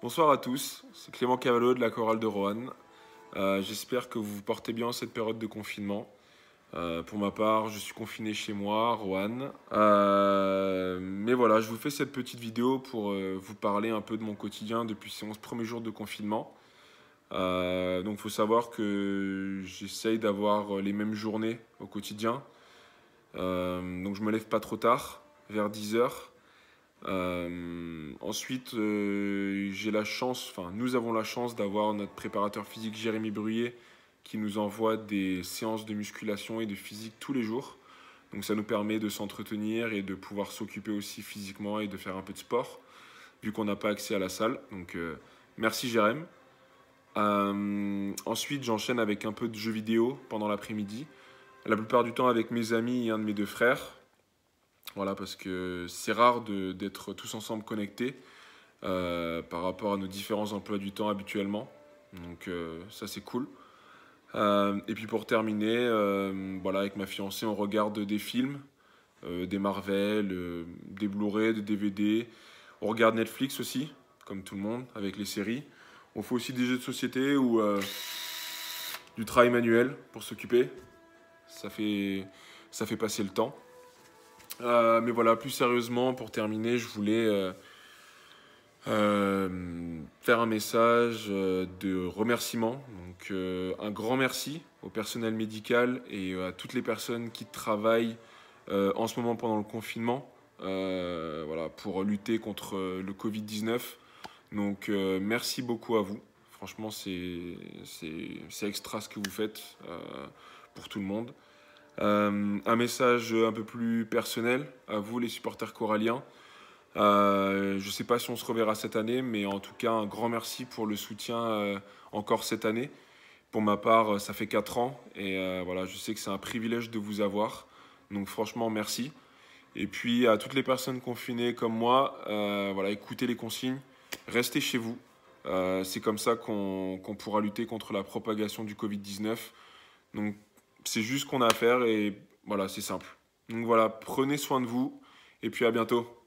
Bonsoir à tous, c'est Clément Cavallo de la chorale de Roanne. Euh, j'espère que vous vous portez bien en cette période de confinement. Euh, pour ma part, je suis confiné chez moi, Roanne. Euh, mais voilà, je vous fais cette petite vidéo pour vous parler un peu de mon quotidien depuis ces 11 premiers jours de confinement. donc il faut savoir que j'essaye d'avoir les mêmes journées au quotidien. donc je me lève pas trop tard, vers 10 h euh, ensuite, euh, j'ai la chance, enfin, nous avons la chance d'avoir notre préparateur physique Jérémy Bruyer qui nous envoie des séances de musculation et de physique tous les jours. Donc, ça nous permet de s'entretenir et de pouvoir s'occuper aussi physiquement et de faire un peu de sport vu qu'on n'a pas accès à la salle. Donc, euh, merci Jérémy. ensuite, j'enchaîne avec un peu de jeux vidéo pendant l'après-midi. La plupart du temps avec mes amis et un de mes deux frères. Voilà, parce que c'est rare d'être tous ensemble connectés euh, par rapport à nos différents emplois du temps habituellement. Donc euh, ça c'est cool. Euh, et puis pour terminer, avec ma fiancée, on regarde des films, des Marvel, des Blu-ray, des DVD. On regarde Netflix aussi, comme tout le monde, avec les séries. On fait aussi des jeux de société ou du travail manuel pour s'occuper. ça fait passer le temps. Euh, mais voilà, plus sérieusement, pour terminer, je voulais euh, euh, faire un message de remerciement. Donc, un grand merci au personnel médical et à toutes les personnes qui travaillent en ce moment pendant le confinement pour lutter contre le Covid-19. Donc, merci beaucoup à vous. Franchement, c'est extra ce que vous faites pour tout le monde. Euh, un message un peu plus personnel à vous, les supporters coralliens. Euh, je ne sais pas si on se reverra cette année, mais en tout cas, un grand merci pour le soutien euh, encore cette année. Pour ma part, ça fait 4 ans et voilà, je sais que c'est un privilège de vous avoir. Donc franchement, merci. Et puis à toutes les personnes confinées comme moi, voilà, écoutez les consignes, restez chez vous. c'est comme ça qu'on pourra lutter contre la propagation du Covid-19. Donc c'est juste ce qu'on a à faire et voilà, c'est simple. Donc voilà, prenez soin de vous et puis à bientôt.